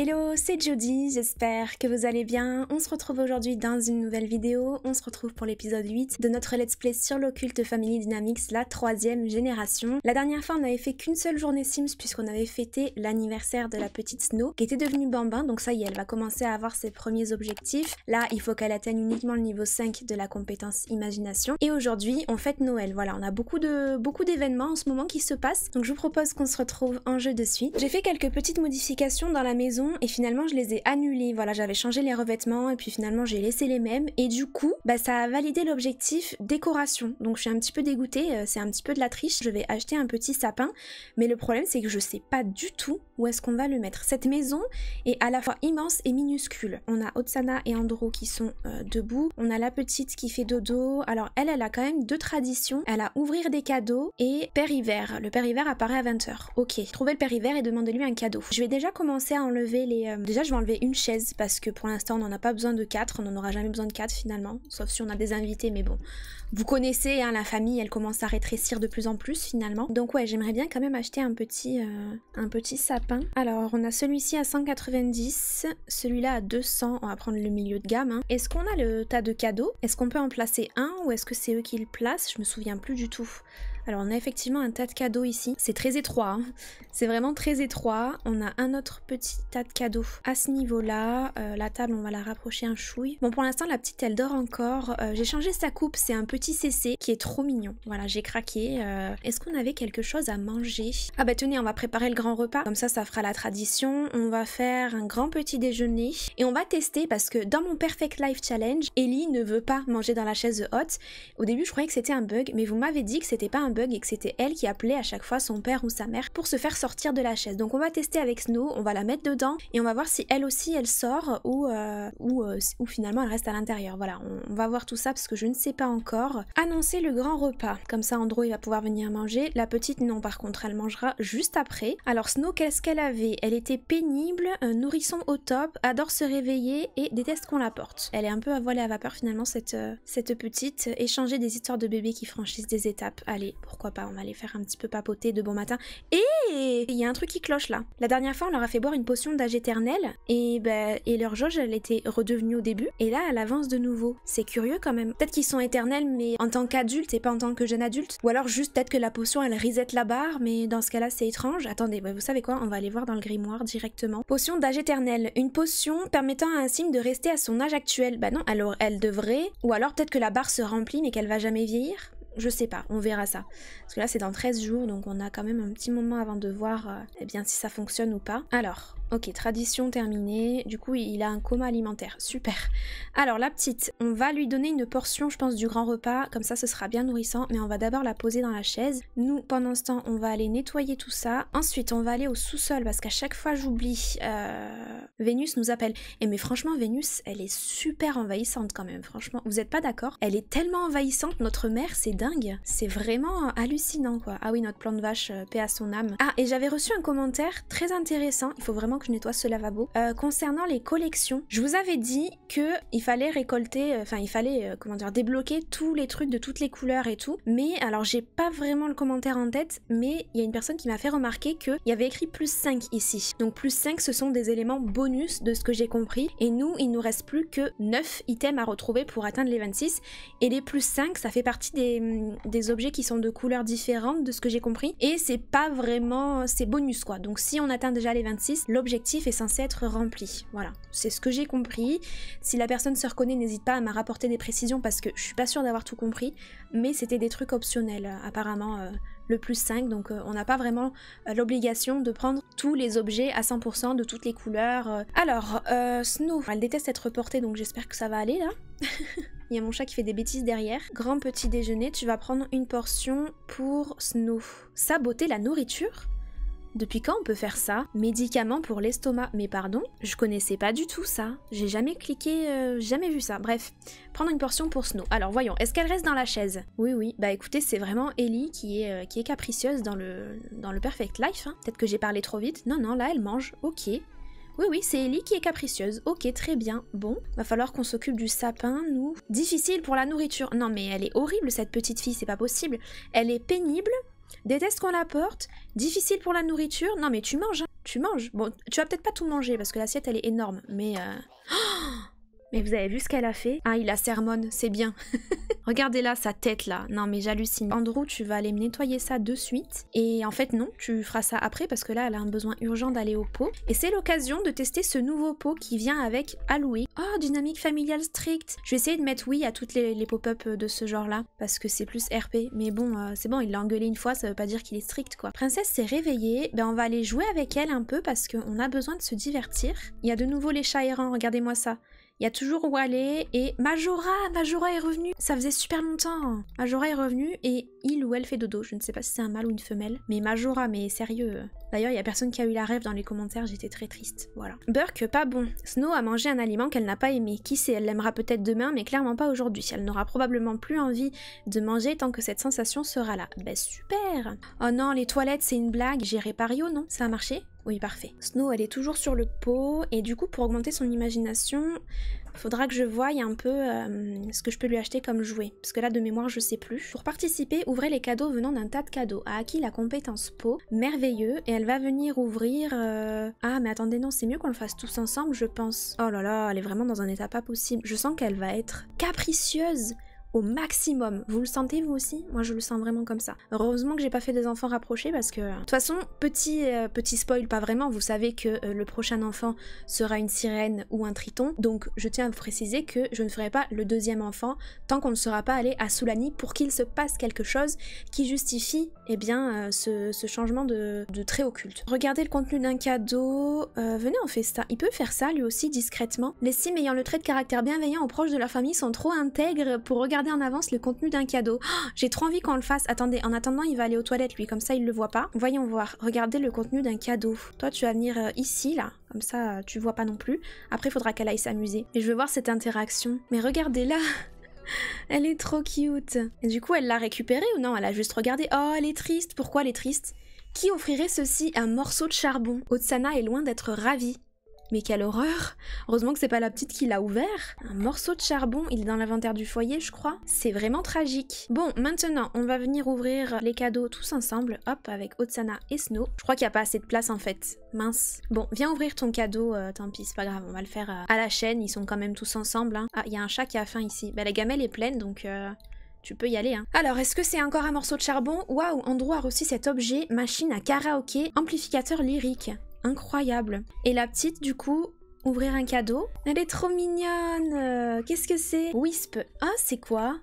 Hello, c'est Jodie, j'espère que vous allez bien. On se retrouve aujourd'hui dans une nouvelle vidéo. On se retrouve pour l'épisode 8 de notre Let's Play sur l'occulte Family Dynamics, la troisième génération. La dernière fois, on n'avait fait qu'une seule journée Sims puisqu'on avait fêté l'anniversaire de la petite Snow qui était devenue Bambin. Donc ça y est, elle va commencer à avoir ses premiers objectifs. Là, il faut qu'elle atteigne uniquement le niveau 5 de la compétence imagination. Et aujourd'hui, on fête Noël. Voilà, on a beaucoup beaucoup d'événements en ce moment qui se passent. Donc je vous propose qu'on se retrouve en jeu de suite. J'ai fait quelques petites modifications dans la maison et finalement je les ai annulés. Voilà, j'avais changé les revêtements et puis finalement j'ai laissé les mêmes. Et du coup, bah, ça a validé l'objectif décoration. Donc je suis un petit peu dégoûtée, euh, c'est un petit peu de la triche. Je vais acheter un petit sapin, mais le problème c'est que je sais pas du tout où est-ce qu'on va le mettre. Cette maison est à la fois immense et minuscule. On a Otsana et Andro qui sont euh, debout. On a la petite qui fait dodo. Alors elle, elle a quand même deux traditions. Elle a ouvrir des cadeaux et père hiver. Le père hiver apparaît à 20h. Ok, trouvez le père hiver et demandez-lui un cadeau. Je vais déjà commencer à enlever euh, déjà, je vais enlever une chaise parce que pour l'instant, on n'en a pas besoin de quatre. On n'en aura jamais besoin de quatre finalement, sauf si on a des invités. Mais bon, vous connaissez, hein, la famille, elle commence à rétrécir de plus en plus finalement. Donc ouais, j'aimerais bien quand même acheter un petit, euh, un petit sapin. Alors, on a celui-ci à 190, celui-là à 200. On va prendre le milieu de gamme. Hein. Est-ce qu'on a le tas de cadeaux Est-ce qu'on peut en placer un ou est-ce que c'est eux qui le placent Je me souviens plus du tout. Alors on a effectivement un tas de cadeaux ici. C'est très étroit. Hein. C'est vraiment très étroit. On a un autre petit tas de cadeaux à ce niveau-là. Euh, la table, on va la rapprocher un chouille. Bon, pour l'instant, la petite, elle dort encore. Euh, j'ai changé sa coupe. C'est un petit CC qui est trop mignon. Voilà, j'ai craqué. Euh, est-ce qu'on avait quelque chose à manger Ah bah tenez, on va préparer le grand repas. Comme ça, ça fera la tradition. On va faire un grand petit déjeuner. Et on va tester parce que dans mon Perfect Life Challenge, Ellie ne veut pas manger dans la chaise haute. Au début, je croyais que c'était un bug, mais vous m'avez dit que c'était pas un bug et que c'était elle qui appelait à chaque fois son père ou sa mère pour se faire sortir de la chaise. Donc on va tester avec Snow, on va la mettre dedans et on va voir si elle aussi elle sort ou, euh, euh, ou, finalement elle reste à l'intérieur. Voilà, on, va voir tout ça parce que je ne sais pas encore. Annoncer le grand repas. Comme ça Andro il va pouvoir venir manger. La petite non par contre elle mangera juste après. Alors Snow qu'est-ce qu'elle avait Elle était pénible, un nourrisson au top, adore se réveiller et déteste qu'on la porte. Elle est un peu à voile à vapeur finalement cette, euh, cette petite. Échanger des histoires de bébés qui franchissent des étapes. Allez, pourquoi pas, on va les faire un petit peu papoter de bon matin. Et il y a un truc qui cloche là. La dernière fois, on leur a fait boire une potion d'âge éternel et, ben et leur jauge, elle était redevenue au début et là, elle avance de nouveau. C'est curieux quand même. Peut-être qu'ils sont éternels, mais en tant qu'adultes et pas en tant que jeunes adultes. Ou alors juste peut-être que la potion, elle reset la barre, mais dans ce cas-là, c'est étrange. Attendez, bah, vous savez quoi, on va aller voir dans le grimoire directement. Potion d'âge éternel. Une potion permettant à un signe de rester à son âge actuel. Bah non, alors elle devrait. Ou alors peut-être que la barre se remplit mais qu'elle va jamais vieillir. Je sais pas, on verra ça. Parce que là c'est dans 13 jours, donc on a quand même un petit moment avant de voir euh, eh bien, si ça fonctionne ou pas. Alors, ok, tradition terminée. Du coup, il a un coma alimentaire, super. Alors la petite, on va lui donner une portion, je pense, du grand repas. Comme ça, ce sera bien nourrissant. Mais on va d'abord la poser dans la chaise. Nous, pendant ce temps, on va aller nettoyer tout ça. Ensuite, on va aller au sous-sol parce qu'à chaque fois, j'oublie. Euh... Vénus nous appelle. Et mais franchement, Vénus, elle est super envahissante quand même. Franchement, vous êtes pas d'accord Elle est tellement envahissante, notre mère, c'est dingue. C'est vraiment hallucinant quoi. Ah oui, notre de vache, euh, paie à son âme. Ah, et j'avais reçu un commentaire très intéressant. Il faut vraiment que je nettoie ce lavabo. Euh, concernant les collections, je vous avais dit que il fallait récolter, euh, enfin, il fallait, comment dire, débloquer tous les trucs de toutes les couleurs et tout. Mais alors, j'ai pas vraiment le commentaire en tête, mais il y a une personne qui m'a fait remarquer qu'il y avait écrit plus 5 ici. Donc, plus 5, ce sont des éléments bonus de ce que j'ai compris. Et nous, il nous reste plus que 9 items à retrouver pour atteindre les 26. Et les plus 5, ça fait partie des hum, euh, des objets qui sont de couleurs différentes de ce que j'ai compris. Et c'est pas vraiment... c'est bonus quoi. Donc si on atteint déjà les 26, l'objectif est censé être rempli. Voilà, c'est ce que j'ai compris. Si la personne se reconnaît, n'hésite pas à me rapporter des précisions parce que je suis pas sûre d'avoir tout compris. Mais c'était des trucs optionnels euh, apparemment. Euh, le plus 5, donc euh, on n'a pas vraiment euh, l'obligation de prendre tous les objets à 100% de toutes les couleurs. Euh. Alors, Snow, elle déteste être portée, donc j'espère que ça va aller là. Il y a mon chat qui fait des bêtises derrière. Grand petit déjeuner, tu vas prendre une portion pour Snow. Saboter la nourriture depuis quand on peut faire ça Médicaments pour l'estomac. Mais pardon, je connaissais pas du tout ça. J'ai jamais cliqué, euh, jamais vu ça. Bref, prendre une portion pour Snow. Alors voyons, est-ce qu'elle reste dans la chaise Oui, oui. Bah écoutez, c'est vraiment Ellie qui est, euh, qui est capricieuse dans le, dans le Perfect Life. Hein. Peut-être que j'ai parlé trop vite. Non, non, là elle mange. Ok. Oui, oui, c'est Ellie qui est capricieuse. Ok, très bien. Bon, va falloir qu'on s'occupe du sapin, nous. Difficile pour la nourriture. Non, mais elle est horrible, cette petite fille, c'est pas possible. Elle est pénible, Déteste qu'on porte, difficile pour la nourriture. Non mais tu manges, hein, tu manges. Bon, tu vas peut-être pas tout manger parce que l'assiette elle est énorme, mais... Euh, mais vous avez vu ce qu'elle a fait Ah, il a sermonne, c'est bien. regardez là sa tête là. Non, mais j'hallucine. Andrew, tu vas aller me nettoyer ça de suite. Et en fait, non, tu feras ça après parce que là, elle a un besoin urgent d'aller au pot. Et c'est l'occasion de tester ce nouveau pot qui vient avec Halloween. Oh, dynamique familiale stricte. Je vais essayer de mettre oui à toutes les, pop-up de ce genre là parce que c'est plus RP. Mais bon, euh, c'est bon, il l'a engueulé une fois, ça veut pas dire qu'il est strict quoi. Princesse s'est réveillée. Ben, on va aller jouer avec elle un peu parce qu'on a besoin de se divertir. Il y a de nouveau les chats errants, regardez-moi ça. Il y a toujours où et Majora Majora est revenue Ça faisait super longtemps Majora est revenue et il ou elle fait dodo. Je ne sais pas si c'est un mâle ou une femelle. Mais Majora, mais sérieux. D'ailleurs, il y a personne qui a eu la rêve dans les commentaires, j'étais très triste. Voilà. Burke, pas bon. Snow a mangé un aliment qu'elle n'a pas aimé. Qui sait, elle l'aimera peut-être demain, mais clairement pas aujourd'hui. Elle n'aura probablement plus envie de manger tant que cette sensation sera là. Bah super Oh non, les toilettes, c'est une blague. J'ai au non Ça a marché oui, parfait. Snow, elle est toujours sur le pot, et du coup, pour augmenter son imagination, faudra que je voie un peu euh, ce que je peux lui acheter comme jouet, parce que là, de mémoire, je sais plus. Pour participer, ouvrez les cadeaux venant d'un tas de cadeaux. A acquis la compétence pot, merveilleux, et elle va venir ouvrir... Euh, ah, mais attendez, non, c'est mieux qu'on le fasse tous ensemble, je pense. Oh là là, elle est vraiment dans un état pas possible. Je sens qu'elle va être capricieuse au maximum. Vous le sentez vous aussi Moi je le sens vraiment comme ça. Heureusement que j'ai pas fait des enfants rapprochés parce que... Euh, de toute façon, petit, euh, petit spoil, pas vraiment, vous savez que euh, le prochain enfant sera une sirène ou un triton, donc je tiens à vous préciser que je ne ferai pas le deuxième enfant tant qu'on ne sera pas allé à Soulani pour qu'il se passe quelque chose qui justifie eh bien, ce, changement de, trait occulte. Regardez le contenu d'un cadeau, venez en festa. Il peut faire ça lui aussi discrètement. Les sims ayant le trait de caractère bienveillant aux proches de leur famille sont trop intègres pour regarder Regardez en avance le contenu d'un cadeau. Oh, j'ai trop envie qu'on le fasse. Attendez, en attendant, il va aller aux toilettes, lui. Comme ça, il le voit pas. Voyons voir. Regardez le contenu d'un cadeau. Toi, tu vas venir euh, ici, là. Comme ça, euh, tu vois pas non plus. Après, il faudra qu'elle aille s'amuser. Et je veux voir cette interaction. Mais regardez là Elle est trop cute. Et du coup, elle l'a récupéré ou non Elle a juste regardé. Oh, elle est triste. Pourquoi elle est triste qui offrirait ceci un morceau de charbon Otsana est loin d'être ravie. Mais quelle horreur Heureusement que c'est pas la petite qui l'a ouvert. Un morceau de charbon, il est dans l'inventaire du foyer, je crois. C'est vraiment tragique. Bon, maintenant, on va venir ouvrir les cadeaux tous ensemble. Hop, avec Otsana et Snow. Je crois qu'il n'y a pas assez de place en fait. Mince. Bon, viens ouvrir ton cadeau, euh, tant pis, c'est pas grave, on va le faire euh, à la chaîne, ils sont quand même tous ensemble. Hein. Ah, il y a un chat qui a faim ici. Bah la gamelle est pleine, donc... Euh, tu peux y aller. Hein. Alors, est-ce que c'est encore un morceau de charbon Waouh, Andrew a reçu cet objet, machine à karaoké, amplificateur lyrique incroyable. Et la petite, du coup, ouvrir un cadeau. Elle est trop mignonne euh, Qu'est-ce que c'est Wisp. Ah, c'est quoi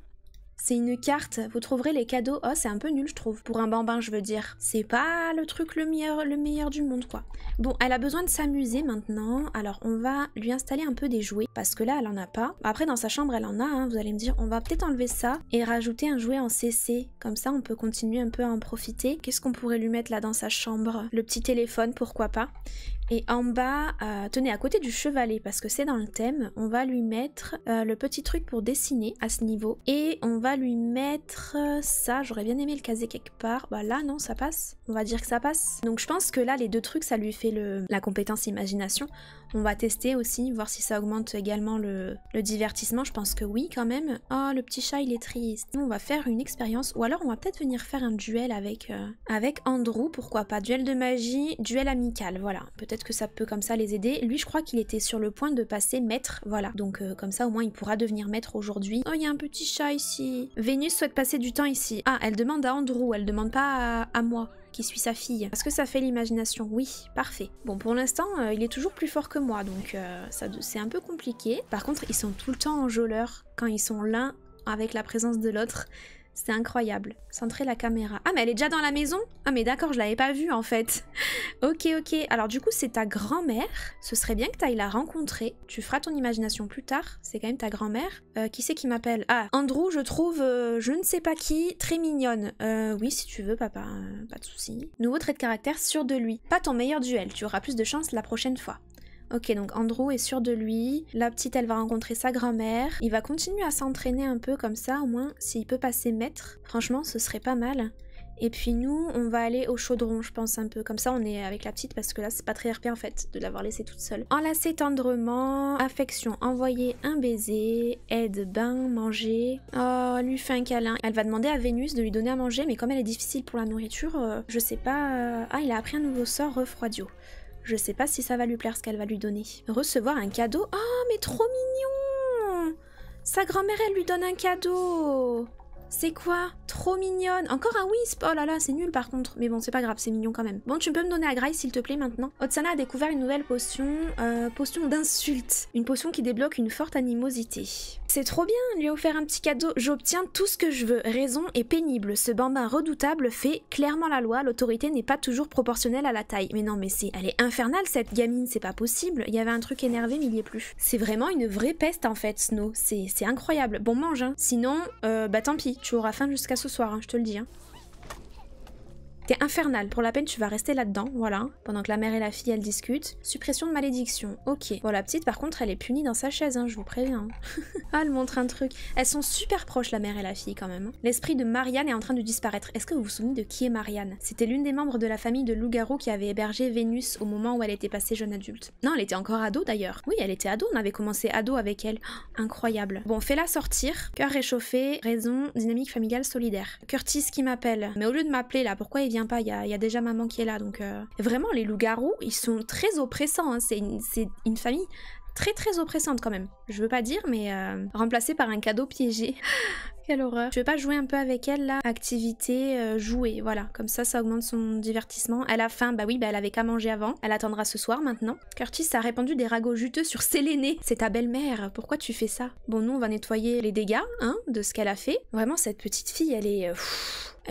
c'est une carte, vous trouverez les cadeaux. Oh, c'est un peu nul, je trouve, pour un bambin, je veux dire. C'est pas le truc le meilleur, le meilleur du monde, quoi. Bon, elle a besoin de s'amuser maintenant. Alors, on va lui installer un peu des jouets, parce que là, elle en a pas. Après, dans sa chambre, elle en a, hein. vous allez me dire. On va peut-être enlever ça et rajouter un jouet en CC. Comme ça, on peut continuer un peu à en profiter. Qu'est-ce qu'on pourrait lui mettre là dans sa chambre Le petit téléphone, pourquoi pas et en bas, euh, tenez, à côté du chevalet, parce que c'est dans le thème, on va lui mettre euh, le petit truc pour dessiner à ce niveau. Et on va lui mettre ça, j'aurais bien aimé le caser quelque part. Bah là, non, ça passe. On va dire que ça passe. Donc je pense que là, les deux trucs, ça lui fait la compétence imagination. On va tester aussi, voir si ça augmente également le, divertissement. Je pense que oui quand même. Oh, le petit chat, il est triste. On va faire une expérience. Ou alors, on va peut-être venir faire un duel avec, euh, avec Andrew. Pourquoi pas Duel de magie, duel amical. Voilà. Peut-être que ça peut comme ça les aider. Lui, je crois qu'il était sur le point de passer maître. Voilà. Donc, euh, comme ça, au moins, il pourra devenir maître aujourd'hui. Oh, il y a un petit chat ici. Vénus souhaite passer du temps ici. Ah, elle demande à Andrew. Elle demande pas à moi qui suit sa fille. Est-ce que ça fait l'imagination Oui, parfait. Bon, pour l'instant, euh, il est toujours plus fort que moi, donc euh, ça c'est un peu compliqué. Par contre, ils sont tout le temps enjôleurs quand ils sont l'un avec la présence de l'autre. C'est incroyable. Centrer la caméra. Ah, mais elle est déjà dans la maison Ah, mais d'accord, je l'avais pas vue en fait. ok, ok. Alors, du coup, c'est ta grand-mère. Ce serait bien que tu ailles la rencontrer. Tu feras ton imagination plus tard. C'est quand même ta grand-mère. Euh, qui c'est qui m'appelle Ah, Andrew, je trouve euh, je ne sais pas qui très mignonne. Euh, oui, si tu veux, papa. pas de soucis. Nouveau trait de caractère sûr de lui. Pas ton meilleur duel. Tu auras plus de chance la prochaine fois. Ok, donc Andrew est sûr de lui. La petite, elle va rencontrer sa grand-mère. Il va continuer à s'entraîner un peu comme ça, au moins, s'il peut passer maître. Franchement, ce serait pas mal. Et puis nous, on va aller au chaudron, je pense, un peu. Comme ça, on est avec la petite, parce que là, c'est pas très RP, en fait, de l'avoir laissée toute seule. Enlacer tendrement, affection, envoyer un baiser, aide, bain, manger. Oh, lui fait un câlin. Elle va demander à Vénus de lui donner à manger, mais comme elle est difficile pour la nourriture, euh, je sais pas... Ah, il a appris un nouveau sort, refroidio. Je sais pas si ça va lui plaire ce qu'elle va lui donner. Recevoir un cadeau Oh, mais trop mignon Sa grand-mère, elle lui donne un cadeau c'est quoi Trop mignonne Encore un Wisp Oh là là, c'est nul par contre. Mais bon, c'est pas grave, c'est mignon quand même. Bon, tu peux me donner à Grace s'il te plaît maintenant Otsana a découvert une nouvelle potion, euh, potion d'insulte. Une potion qui débloque une forte animosité. C'est trop bien, lui offrir offert un petit cadeau, j'obtiens tout ce que je veux, raison est pénible, ce bambin redoutable fait clairement la loi, l'autorité n'est pas toujours proportionnelle à la taille. Mais non mais c'est, elle est infernale cette gamine, c'est pas possible, il y avait un truc énervé mais il y est plus. C'est vraiment une vraie peste en fait Snow, c'est incroyable, bon mange hein, sinon euh, bah tant pis, tu auras faim jusqu'à ce soir, hein, je te le dis. Hein. T'es infernal, pour la peine tu vas rester là-dedans, voilà. Pendant que la mère et la fille elles discutent. Suppression de malédiction, ok. Bon la petite par contre elle est punie dans sa chaise, hein, je vous préviens. ah elle montre un truc. Elles sont super proches la mère et la fille quand même. L'esprit de Marianne est en train de disparaître. Est-ce que vous vous souvenez de qui est Marianne C'était l'une des membres de la famille de loup-garou qui avait hébergé Vénus au moment où elle était passée jeune adulte. Non elle était encore ado d'ailleurs. Oui elle était ado, on avait commencé ado avec elle. incroyable. Bon fais-la sortir. Cœur réchauffé, raison, dynamique familiale solidaire. Curtis qui m'appelle. Mais au lieu de m'appeler là, pourquoi il pas, il y a, déjà maman qui est là. Donc euh, vraiment, les loups-garous, ils sont très oppressants. Hein. C'est une, famille très très oppressante quand même. Je veux pas dire, mais euh, remplacé par un cadeau piégé quelle horreur. Je vais pas jouer un peu avec elle là Activité, euh, jouer, voilà. Comme ça, ça augmente son divertissement. Elle a faim, bah oui, bah elle avait qu'à manger avant. Elle attendra ce soir maintenant. Curtis a répandu des ragots juteux sur Sélénée. C'est ta belle-mère, pourquoi tu fais ça Bon, nous, on va nettoyer les dégâts, hein, de ce qu'elle a fait. Vraiment, cette petite fille, elle est... Euh,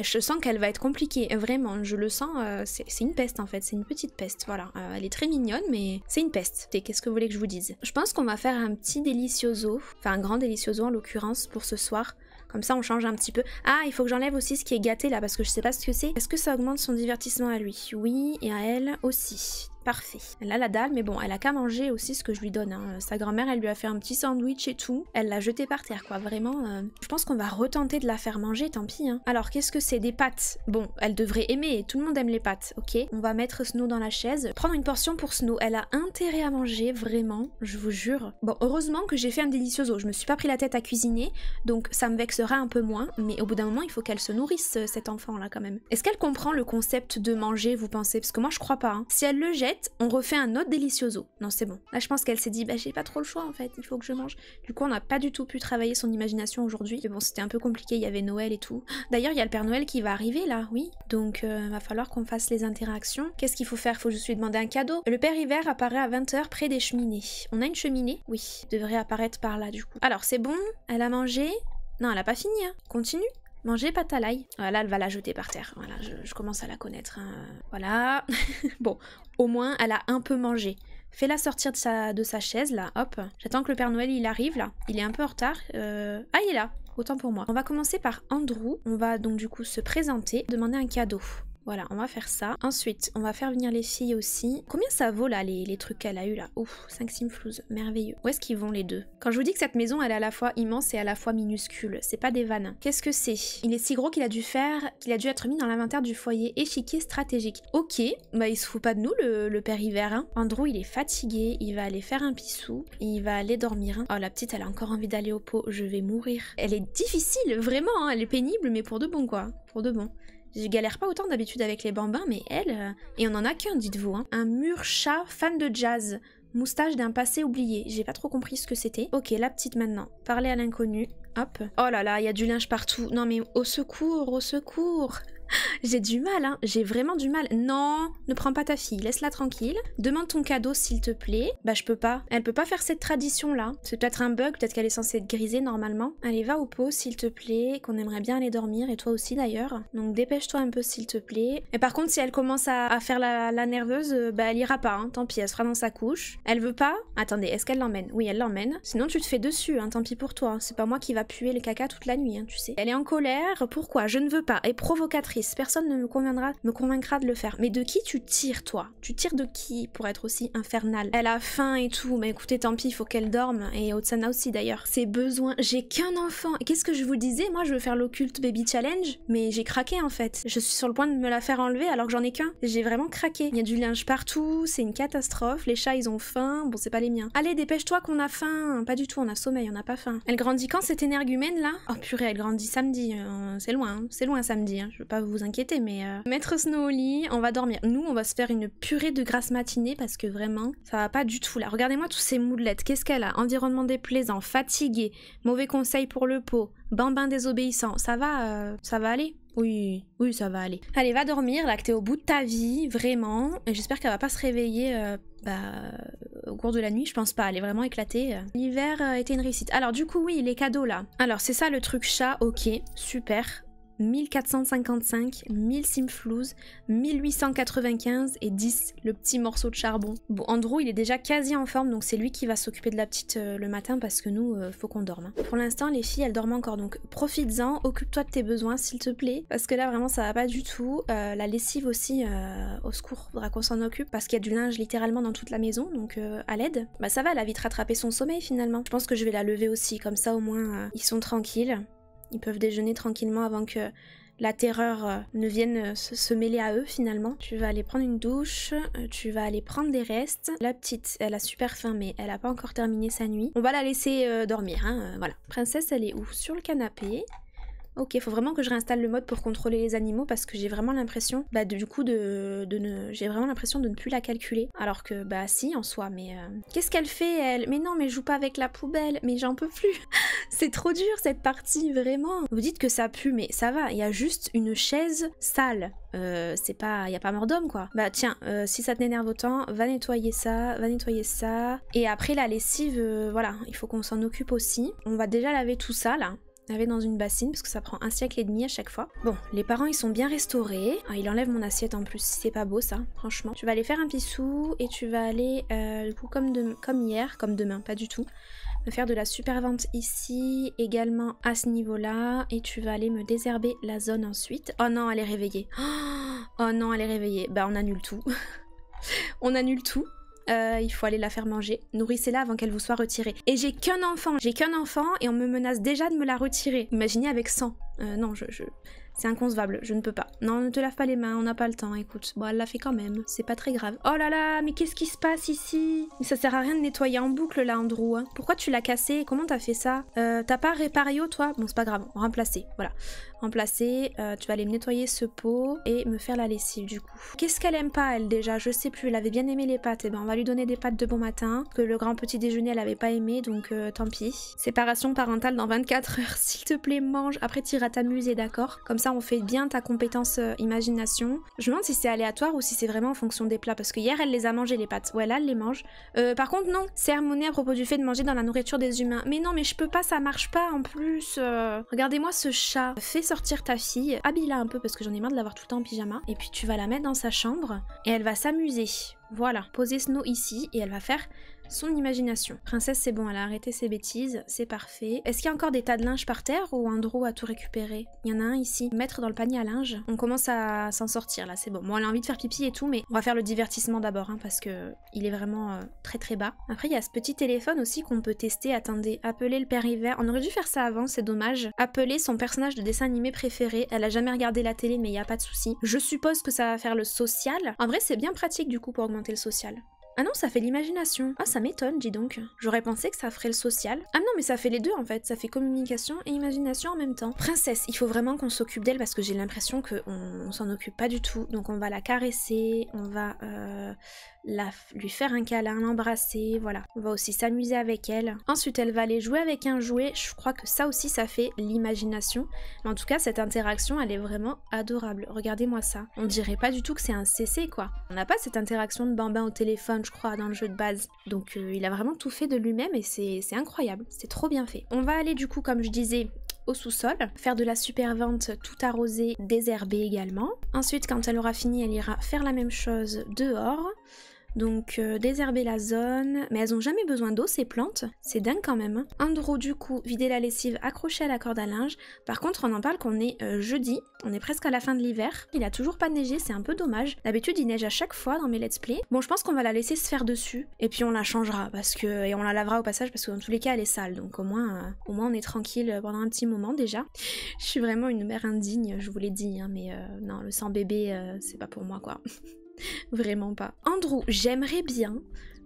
je sens qu'elle va être compliquée, vraiment, je le sens, euh, c'est une peste en fait, c'est une petite peste, voilà. elle est très mignonne, mais c'est une peste. qu'est-ce que vous voulez que je vous dise Je pense qu'on va faire un petit délicioso, enfin un grand délicioso en l'occurrence, pour ce soir. Comme ça, on change un petit peu. Ah, il faut que j'enlève aussi ce qui est gâté là, parce que je sais pas ce que c'est. Est-ce que ça augmente son divertissement à lui Oui, et à elle aussi parfait. Elle a la dalle, mais bon, elle a qu'à manger aussi ce que je lui donne. Hein. Sa grand-mère, elle lui a fait un petit sandwich et tout. Elle l'a jeté par terre, quoi. Vraiment, euh, je pense qu'on va retenter de la faire manger, tant pis. Hein. Alors, qu'est-ce que c'est Des pâtes. Bon, elle devrait aimer, tout le monde aime les pâtes, ok On va mettre Snow dans la chaise. Prendre une portion pour Snow, elle a intérêt à manger, vraiment, je vous jure. Bon, heureusement que j'ai fait un délicioso, je me suis pas pris la tête à cuisiner, donc ça me vexera un peu moins, mais au bout d'un moment, il faut qu'elle se nourrisse, euh, cette enfant-là, quand même. Est-ce qu'elle comprend le concept de manger, vous pensez Parce que moi, je crois pas. Hein. Si elle le jette, on refait un autre délicioso. Non, c'est bon. Là, je pense qu'elle s'est dit, bah, j'ai pas trop le choix en fait, il faut que je mange. Du coup, on n'a pas du tout pu travailler son imagination aujourd'hui. Mais bon, c'était un peu compliqué, il y avait Noël et tout. D'ailleurs, il y a le Père Noël qui va arriver là, oui. Donc, euh, va falloir qu'on fasse les interactions. Qu'est-ce qu'il faut faire Faut je lui demander un cadeau. Le Père Hiver apparaît à 20h près des cheminées. On a une cheminée Oui, devrait apparaître par là du coup. Alors, c'est bon Elle a mangé non, elle a pas fini, hein. Continue. Manger pâte à l'ail. Voilà, elle va la jeter par terre. Voilà, je, commence à la connaître. Hein. Voilà. bon, au moins, elle a un peu mangé. Fais-la sortir de sa, de sa chaise, là, hop. J'attends que le Père Noël, il arrive, là. Il est un peu en retard. Euh, ah, il est là autant pour moi. On va commencer par Andrew. On va donc du coup se présenter, demander un cadeau. Voilà, on va faire ça. Ensuite, on va faire venir les filles aussi. Combien ça vaut là, les, les trucs qu'elle a eu là Ouf, 5 simflouz, merveilleux. Où est-ce qu'ils vont les deux Quand je vous dis que cette maison, elle est à la fois immense et à la fois minuscule, c'est pas des vannes. Qu'est-ce que c'est Il est si gros qu'il a dû faire, qu'il a dû être mis dans l'inventaire du foyer échiquier stratégique. Ok, bah il se fout pas de nous le, père hiver. Hein. Andrew, il est fatigué, il va aller faire un pissou, il va aller dormir. Hein. Oh, la petite, elle a encore envie d'aller au pot, je vais mourir. Elle est difficile, vraiment, hein, elle est pénible, mais pour de bon quoi, pour de bon. Je galère pas autant d'habitude avec les bambins, mais elle... Euh, et on en a qu'un, dites-vous. Hein. Un mur chat fan de jazz. Moustache d'un passé oublié. J'ai pas trop compris ce que c'était. Ok, la petite maintenant. Parler à l'inconnu. Hop. Oh là là, il y a du linge partout. Non mais au secours, au secours j'ai du mal, hein. j'ai vraiment du mal. Non, ne prends pas ta fille, laisse-la tranquille. Demande ton cadeau s'il te plaît. Bah je peux pas, elle peut pas faire cette tradition là. C'est peut-être un bug, peut-être qu'elle est censée être grisée normalement. Allez va au pot s'il te plaît, qu'on aimerait bien aller dormir et toi aussi d'ailleurs. Donc dépêche-toi un peu s'il te plaît. Et par contre si elle commence à, faire la, nerveuse, euh, bah elle ira pas, hein. tant pis, elle sera dans sa couche. Elle veut pas Attendez, est-ce qu'elle l'emmène Oui elle l'emmène. Sinon tu te fais dessus, hein. tant pis pour toi. Hein. C'est pas moi qui va puer le caca toute la nuit, hein, tu sais. Elle est en colère, pourquoi Je ne veux pas. Et provocatrice personne ne me conviendra, me convaincra de le faire. Mais de qui tu tires, toi Tu tires de qui pour être aussi infernal Elle a faim et tout, mais écoutez, tant pis, il faut qu'elle dorme. Et Otsana aussi d'ailleurs. c'est besoin j'ai qu'un enfant. Qu'est-ce que je vous disais Moi, je veux faire l'occulte baby challenge, mais j'ai craqué en fait. Je suis sur le point de me la faire enlever alors que j'en ai qu'un. J'ai vraiment craqué. Il y a du linge partout, c'est une catastrophe. Les chats, ils ont faim. Bon, c'est pas les miens. Allez, dépêche-toi qu'on a faim. Pas du tout, on a sommeil, on n'a pas faim. Elle grandit quand cette énergumène là Oh purée, elle grandit samedi. Euh, c'est loin, hein. c'est loin samedi. Hein. Je veux pas vous inquiétez, mais euh, mettre Snow au on va dormir. Nous, on va se faire une purée de grasse matinée parce que vraiment, ça va pas du tout là. Regardez-moi tous ces moudelettes. Qu'est-ce qu'elle a Environnement déplaisant, fatigué, mauvais conseil pour le pot, bambin désobéissant. Ça va, euh, ça va aller oui, oui, ça va aller. Allez, va dormir, là, que t'es au bout de ta vie, vraiment. Et j'espère qu'elle va pas se réveiller euh, bah, au cours de la nuit, je pense pas. Elle est vraiment éclatée. L'hiver était une réussite. Alors, du coup, oui, les cadeaux, là. Alors, c'est ça le truc chat, ok, super. 1455, 1000 simflouz, 1895 et 10, le petit morceau de charbon. Bon, Andrew, il est déjà quasi en forme, donc c'est lui qui va s'occuper de la petite euh, le matin parce que nous, euh, faut qu'on dorme. Hein. Pour l'instant, les filles, elles dorment encore, donc profites-en, occupe-toi de tes besoins, s'il te plaît, parce que là, vraiment, ça va pas du tout. Euh, la lessive aussi, au secours, faudra qu'on s'en occupe parce qu'il y a du linge littéralement dans toute la maison, donc à l'aide. Bah ça va, elle a vite rattrapé son sommeil finalement. Je pense que je vais la lever aussi, comme ça au moins, ils sont tranquilles. Ils peuvent déjeuner tranquillement avant que la terreur euh, ne vienne euh, se, mêler à eux finalement. Tu vas aller prendre une douche, euh, tu vas aller prendre des restes. La petite, elle a super faim mais elle n'a pas encore terminé sa nuit. On va la laisser dormir, hein, voilà. Princesse, elle est où Sur le canapé. Ok, il faut vraiment que je réinstalle le mode pour contrôler les animaux parce que j'ai vraiment l'impression, bah du coup, de, ne... j'ai vraiment l'impression de ne plus la calculer. Alors que, bah si, en soi, mais euh, qu'est-ce qu'elle fait, elle Mais non, mais je joue pas avec la poubelle, mais j'en peux plus C'est trop dur, cette partie, vraiment Vous dites que ça pue, mais ça va, il y a juste une chaise sale. Euh, c'est pas... Il y a pas mort d'homme, quoi. Bah tiens, euh, si ça t'énerve autant, va nettoyer ça, va nettoyer ça. Et après, la lessive, voilà, il faut qu'on s'en occupe aussi. On va déjà laver tout ça, là avait dans une bassine parce que ça prend un siècle et demi à chaque fois. Bon, les parents ils sont bien restaurés. Ah, il enlève mon assiette en plus, c'est pas beau ça, franchement. Tu vas aller faire un pissou et tu vas aller, euh, du coup comme, comme hier, comme demain, pas du tout, me faire de la super vente ici, également à ce niveau-là, et tu vas aller me désherber la zone ensuite. Oh non, elle est réveillée. Oh non, elle est réveillée. Bah on annule tout. on annule tout. Euh, il faut aller la faire manger. Nourrissez-la avant qu'elle vous soit retirée. Et j'ai qu'un enfant, j'ai qu'un enfant et on me menace déjà de me la retirer. Imaginez avec 100. Euh, non, je... C'est inconcevable, je ne peux pas. Non, ne te lave pas les mains, on n'a pas le temps, écoute. Bon, elle l'a fait quand même, c'est pas très grave. Oh là là, mais qu'est-ce qui se passe ici ça sert à rien de nettoyer en boucle là, Andrew. Hein. Pourquoi tu l'as cassé Comment t'as fait ça euh, T'as pas au toi Bon, c'est pas grave, remplacer, voilà remplacer. Euh, tu vas aller me nettoyer ce pot et me faire la lessive du coup. Qu'est-ce qu'elle aime pas elle déjà Je sais plus, elle avait bien aimé les pâtes. Et eh ben on va lui donner des pâtes de bon matin. Que le grand petit déjeuner elle avait pas aimé donc euh, tant pis. Séparation parentale dans 24 heures s'il te plaît mange. Après tu iras t'amuser d'accord Comme ça on fait bien ta compétence euh, imagination. Je me demande si c'est aléatoire ou si c'est vraiment en fonction des plats parce que hier elle les a mangé les pâtes. Ouais là elle les mange. par contre non, c'est à propos du fait de manger dans la nourriture des humains. Mais non mais je peux pas, ça marche pas en plus. Regardez-moi ce chat. Fais sortir ta fille, habille-la un peu parce que j'en ai marre de l'avoir tout le temps en pyjama, et puis tu vas la mettre dans sa chambre et elle va s'amuser. Voilà, poser Snow ici et elle va faire son imagination. Princesse, c'est bon, elle a arrêté ses bêtises, c'est parfait. Est-ce qu'il y a encore des tas de linge par terre ou un Andrew à tout récupérer Il y en a un ici. Mettre dans le panier à linge. On commence à s'en sortir là, c'est bon. Bon, elle a envie de faire pipi et tout, mais on va faire le divertissement d'abord hein, parce que il est vraiment euh, très très bas. Après, il y a ce petit téléphone aussi qu'on peut tester. Attendez, appeler le père hiver. On aurait dû faire ça avant, c'est dommage. Appeler son personnage de dessin animé préféré. Elle a jamais regardé la télé, mais il y a pas de souci. Je suppose que ça va faire le social. En vrai, c'est bien pratique du coup pour augmenter le social. Ah non, ça fait l'imagination. Ah, ça m'étonne, dis donc. J'aurais pensé que ça ferait le social. Ah non, mais ça fait les deux en fait. Ça fait communication et imagination en même temps. Princesse, il faut vraiment qu'on s'occupe d'elle parce que j'ai l'impression qu'on on, s'en occupe pas du tout. Donc on va la caresser, on va euh, la, lui faire un câlin, l'embrasser, voilà. On va aussi s'amuser avec elle. Ensuite, elle va aller jouer avec un jouet. Je crois que ça aussi, ça fait l'imagination. En tout cas, cette interaction, elle est vraiment adorable. Regardez-moi ça. On dirait pas du tout que c'est un CC, quoi. On n'a pas cette interaction de bambin au téléphone je crois, dans le jeu de base. Donc euh, il a vraiment tout fait de lui-même et c'est incroyable, c'est trop bien fait. On va aller du coup, comme je disais, au sous-sol, faire de la super vente tout arrosée, désherbée également. Ensuite, quand elle aura fini, elle ira faire la même chose dehors. Donc euh, désherber la zone, mais elles ont jamais besoin d'eau ces plantes, c'est dingue quand même. Andro hein. du coup vider la lessive accrochée à la corde à linge. Par contre on en parle qu'on est euh, jeudi, on est presque à la fin de l'hiver. Il a toujours pas neigé, c'est un peu dommage. D'habitude il neige à chaque fois dans mes let's play. Bon je pense qu'on va la laisser se faire dessus et puis on la changera parce que et on la lavera au passage parce que dans tous les cas elle est sale donc au moins euh, au moins on est tranquille pendant un petit moment déjà. je suis vraiment une mère indigne, je vous l'ai dit hein, mais non le sang bébé c'est pas pour moi quoi. Vraiment pas. Andrew, j'aimerais bien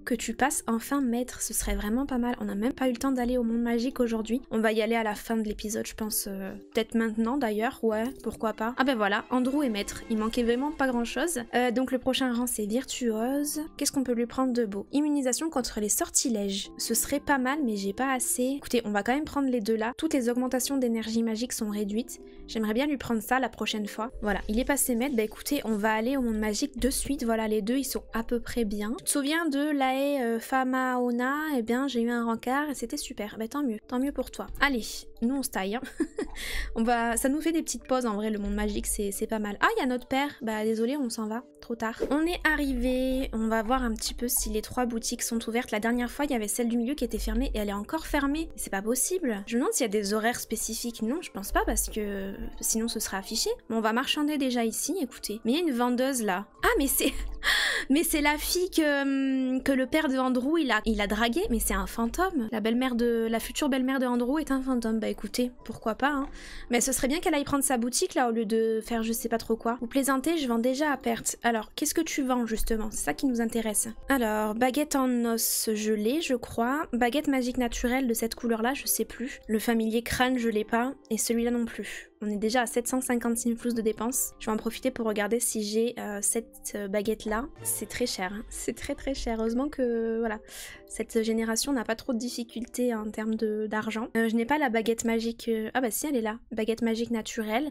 que tu passes enfin maître. Ce serait vraiment pas mal. On n'a même pas eu le temps d'aller au monde magique aujourd'hui. On va y aller à la fin de l'épisode, je pense. Euh, peut-être maintenant d'ailleurs. Ouais, pourquoi pas. Ah ben voilà, Andrew est maître. Il manquait vraiment pas grand chose. Euh, donc le prochain rang c'est virtuose. Qu'est-ce qu'on peut lui prendre de beau Immunisation contre les sortilèges. Ce serait pas mal, mais j'ai pas assez. Écoutez, on va quand même prendre les deux là. Toutes les augmentations d'énergie magique sont réduites. J'aimerais bien lui prendre ça la prochaine fois. Voilà, il est passé maître. Bah écoutez, on va aller au monde magique de suite. Voilà, les deux, ils sont à peu près bien. Tu te souviens de la euh, Famaona, Fama eh bien j'ai eu un rencard et c'était super. Bah, tant mieux, tant mieux pour toi. Allez, nous on se taille. Hein. on va... Ça nous fait des petites pauses en vrai, le monde magique c'est pas mal. Ah, il y a notre père. Bah désolé, on s'en va trop tard. On est arrivé, on va voir un petit peu si les trois boutiques sont ouvertes. La dernière fois, il y avait celle du milieu qui était fermée et elle est encore fermée. C'est pas possible. Je me demande s'il y a des horaires spécifiques. Non, je pense pas parce que sinon ce sera affiché. Mais on va marchander déjà ici, écoutez. Mais il y a une vendeuse là. Ah, mais c'est... mais c'est la fille que, hum, que le père de Andrew, il a, il a dragué. Mais c'est un fantôme. La belle-mère de... La future belle-mère de Andrew est un fantôme. Bah écoutez, pourquoi pas, hein. Mais ce serait bien qu'elle aille prendre sa boutique là au lieu de faire je sais pas trop quoi. Vous plaisantez, je vends déjà à perte. Alors, qu'est-ce que tu vends justement C'est ça qui nous intéresse. Alors, baguette en os gelé, je crois. Baguette magique naturelle de cette couleur-là, je sais plus. Le familier crâne, je l'ai pas. Et celui-là non plus. On est déjà à 756 flous de dépenses. Je vais en profiter pour regarder si j'ai euh, cette euh, baguette-là. C'est très cher. Hein. C'est très très cher. Heureusement que voilà, cette génération n'a pas trop de difficultés en termes d'argent. Euh, je n'ai pas la baguette magique... Ah bah si, elle est là. Baguette magique naturelle.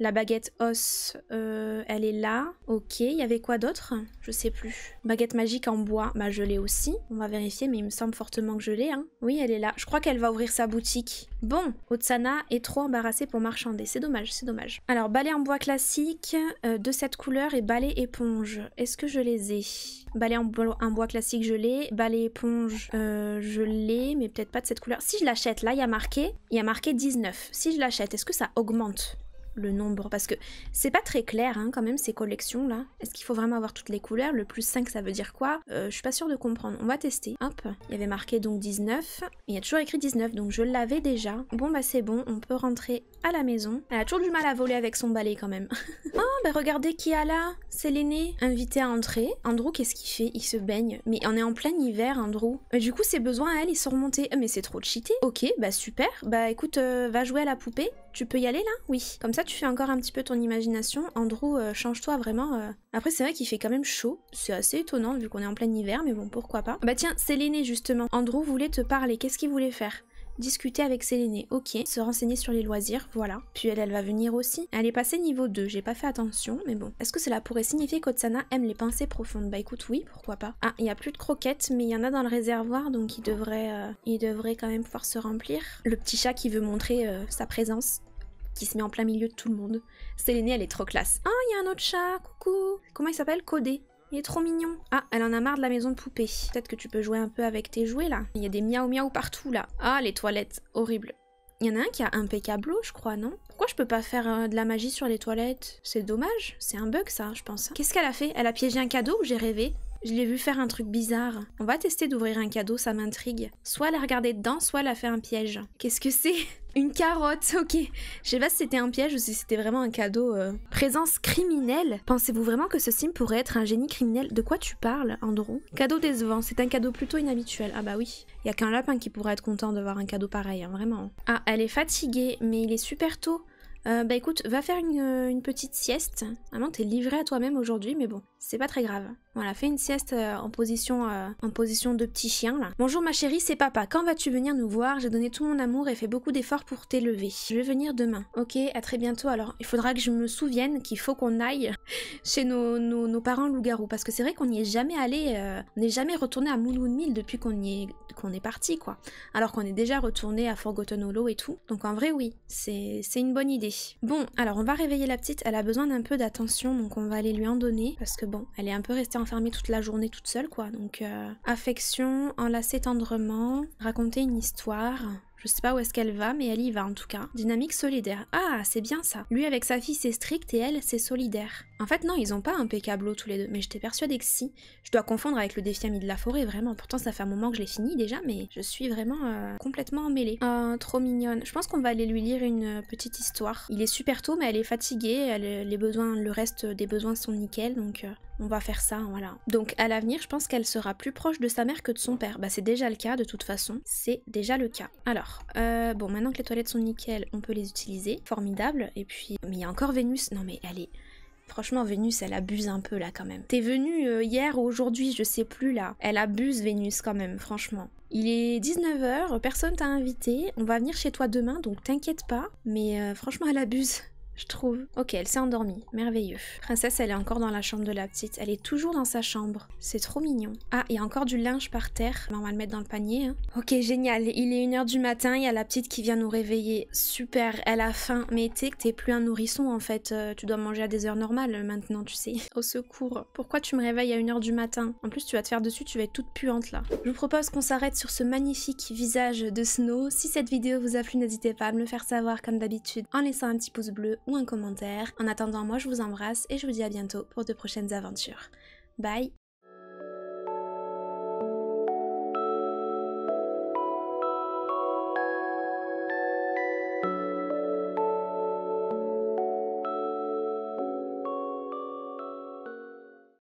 La baguette os, euh, elle est là. Ok, il y avait quoi d'autre Je sais plus. Baguette magique en bois, bah je l'ai aussi. On va vérifier, mais il me semble fortement que je l'ai. Hein. Oui, elle est là. Je crois qu'elle va ouvrir sa boutique. Bon, Otsana est trop embarrassée pour marchander. C'est dommage, c'est dommage. Alors, balai en bois classique euh, de cette couleur et balai éponge. Est-ce que je les ai Balai en bois, bois classique, je l'ai. Balai éponge, euh, je l'ai, mais peut-être pas de cette couleur. Si je l'achète, là, il y a marqué, il y a marqué 19. Si je l'achète, est-ce que ça augmente le nombre Parce que c'est pas très clair hein, quand même ces collections là. Est-ce qu'il faut vraiment avoir toutes les couleurs Le plus 5 ça veut dire quoi euh, Je suis pas sûre de comprendre. On va tester. Hop, il y avait marqué donc 19. Il y a toujours écrit 19 donc je l'avais déjà. Bon bah c'est bon, on peut rentrer à la maison. Elle a toujours du mal à voler avec son balai quand même. oh bah regardez qui a là C'est l'aîné. Invité à entrer. Andrew qu'est-ce qu'il fait Il se baigne. Mais on est en plein hiver Andrew. du coup ses besoins à elle ils sont remontés. Euh, mais c'est trop cheaté. Ok bah super. Bah écoute euh, va jouer à la poupée. Tu peux y aller là Oui. Comme ça, tu fais encore un petit peu ton imagination. Andrew, euh, change-toi vraiment. Euh. Après, c'est vrai qu'il fait quand même chaud. C'est assez étonnant vu qu'on est en plein hiver, mais bon, pourquoi pas. Bah tiens, Séléné justement. Andrew voulait te parler. Qu'est-ce qu'il voulait faire discuter avec Séléné, ok, se renseigner sur les loisirs, voilà. Puis elle, elle va venir aussi. Elle est passée niveau 2, j'ai pas fait attention, mais bon. Est-ce que cela pourrait signifier qu'Otsana aime les pensées profondes Bah écoute, oui, pourquoi pas. Ah, il y a plus de croquettes, mais il y en a dans le réservoir, donc il devrait, euh, il devrait quand même pouvoir se remplir. Le petit chat qui veut montrer sa présence qui se met en plein milieu de tout le monde. Sélénée, elle est trop classe. Oh, il y a un autre chat, coucou Comment il s'appelle Codé. Il est trop mignon. Ah, elle en a marre de la maison de poupée. Peut-être que tu peux jouer un peu avec tes jouets là. Il y a des miaou miaou partout là. Ah, les toilettes, horrible. Il y en a un qui a impeccable, je crois, non Pourquoi je peux pas faire euh, de la magie sur les toilettes C'est dommage, c'est un bug ça, je pense. Hein. Qu'est-ce qu'elle a fait Elle a piégé un cadeau ou j'ai rêvé je l'ai vu faire un truc bizarre. On va tester d'ouvrir un cadeau, ça m'intrigue. Soit elle a regardé dedans, soit elle a fait un piège. Qu'est-ce que c'est Une carotte, ok. Je sais pas si c'était un piège ou si c'était vraiment un cadeau. Euh. Présence criminelle Pensez-vous vraiment que ce sim pourrait être un génie criminel De quoi tu parles, Andrew Cadeau décevant, c'est un cadeau plutôt inhabituel. Ah bah oui. Y a qu'un lapin qui pourrait être content de voir un cadeau pareil, hein, vraiment. Ah, elle est fatiguée, mais il est super tôt. Euh, bah écoute, va faire une, euh, petite sieste. Vraiment, t'es livré à toi-même aujourd'hui, mais bon c'est pas très grave. Voilà, fais une sieste euh, en position euh, en position de petit chien là. Bonjour ma chérie, c'est papa. Quand vas-tu venir nous voir J'ai donné tout mon amour et fait beaucoup d'efforts pour t'élever. Je vais venir demain. Ok, à très bientôt. Alors, il faudra que je me souvienne qu'il faut qu'on aille chez nos, parents loups-garous parce que c'est vrai qu'on n'y est jamais allé, euh, on n'est jamais retourné à Moonwood Mill depuis qu'on y est qu'on est parti quoi. Alors qu'on est déjà retourné à Forgotten Hollow et tout. Donc en vrai oui, c'est une bonne idée. Bon, alors on va réveiller la petite. Elle a besoin d'un peu d'attention, donc on va aller lui en donner parce que bon, elle est un peu restée enfermée toute la journée toute seule, quoi. Donc, euh, affection, enlacer tendrement, raconter une histoire, je sais pas où est-ce qu'elle va, mais elle y va en tout cas. Dynamique solidaire. Ah, c'est bien ça. Lui avec sa fille, c'est strict et elle, c'est solidaire. En fait, non, ils ont pas un pécablo tous les deux, mais je j'étais persuadée que si. Je dois confondre avec le défi ami de la forêt, vraiment. Pourtant, ça fait un moment que je l'ai fini déjà, mais je suis vraiment euh, complètement emmêlée. Oh, trop mignonne. Je pense qu'on va aller lui lire une euh, petite histoire. Il est super tôt, mais elle est fatiguée. Elle, les besoins, le reste des besoins sont nickel, donc euh, on va faire ça, voilà. Donc à l'avenir, je pense qu'elle sera plus proche de sa mère que de son père. Bah c'est déjà le cas de toute façon, c'est déjà le cas. Alors, euh, bon, maintenant que les toilettes sont nickel, on peut les utiliser. Formidable. Et puis, mais il y a encore Vénus. Non, mais elle est. Franchement, Vénus, elle abuse un peu là quand même. T'es venue euh, hier ou aujourd'hui, je sais plus là. Elle abuse Vénus quand même, franchement. Il est 19h, personne t'a invité. On va venir chez toi demain, donc t'inquiète pas. Mais euh, franchement, elle abuse. Je trouve. Ok, elle s'est endormie. Merveilleux. Princesse, elle est encore dans la chambre de la petite. Elle est toujours dans sa chambre. C'est trop mignon. Ah, il y a encore du linge par terre. on va le mettre dans le panier. Hein. Ok, génial. Il est 1h du matin. Il y a la petite qui vient nous réveiller. Super, elle a faim. Mais t'es que t'es plus un nourrisson en fait. Euh, tu dois manger à des heures normales euh, maintenant, tu sais. Au secours. Pourquoi tu me réveilles à 1h du matin En plus, tu vas te faire dessus. Tu vas être toute puante là. Je vous propose qu'on s'arrête sur ce magnifique visage de Snow. Si cette vidéo vous a plu, n'hésitez pas à me le faire savoir comme d'habitude en laissant un petit pouce bleu un commentaire. En attendant, moi je vous embrasse et je vous dis à bientôt pour de prochaines aventures. Bye